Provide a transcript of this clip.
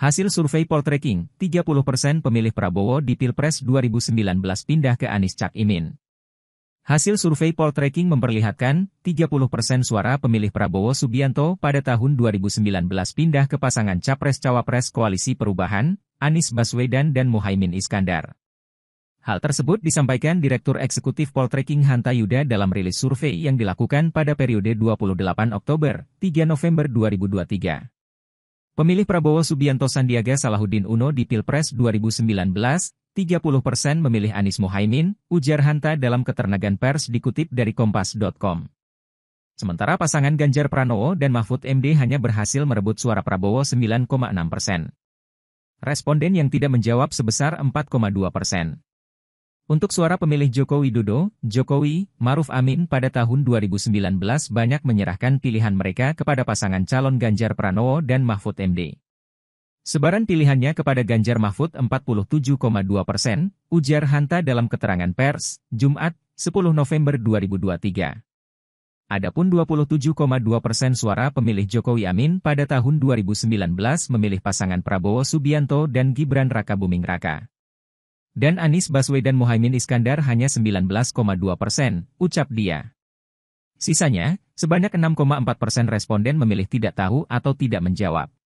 Hasil survei Poltreking, 30% persen pemilih Prabowo di Pilpres 2019 pindah ke Anies Cak Imin. Hasil survei Poltreking memperlihatkan, 30% persen suara pemilih Prabowo Subianto pada tahun 2019 pindah ke pasangan Capres-Cawapres Koalisi Perubahan, Anies Baswedan dan Muhaimin Iskandar. Hal tersebut disampaikan Direktur Eksekutif Poltreking Hanta Yuda dalam rilis survei yang dilakukan pada periode 28 Oktober, 3 November 2023. Pemilih Prabowo Subianto Sandiaga Salahuddin Uno di Pilpres 2019, 30 persen memilih Anies Mohaimin, ujar Hanta dalam keternagan pers dikutip dari Kompas.com. Sementara pasangan Ganjar Pranowo dan Mahfud MD hanya berhasil merebut suara Prabowo 9,6 persen. Responden yang tidak menjawab sebesar 4,2 persen. Untuk suara pemilih Jokowi-Dodo, Jokowi, Maruf Amin pada tahun 2019 banyak menyerahkan pilihan mereka kepada pasangan calon Ganjar Pranowo dan Mahfud MD. Sebaran pilihannya kepada Ganjar Mahfud 47,2 persen, ujar Hanta dalam keterangan pers, Jumat, 10 November 2023. Adapun 27,2 persen suara pemilih Jokowi Amin pada tahun 2019 memilih pasangan Prabowo Subianto dan Gibran Rakabuming Raka. Dan Anies Baswedan Mohaimin Iskandar hanya 19,2 persen, ucap dia. Sisanya, sebanyak 6,4 persen responden memilih tidak tahu atau tidak menjawab.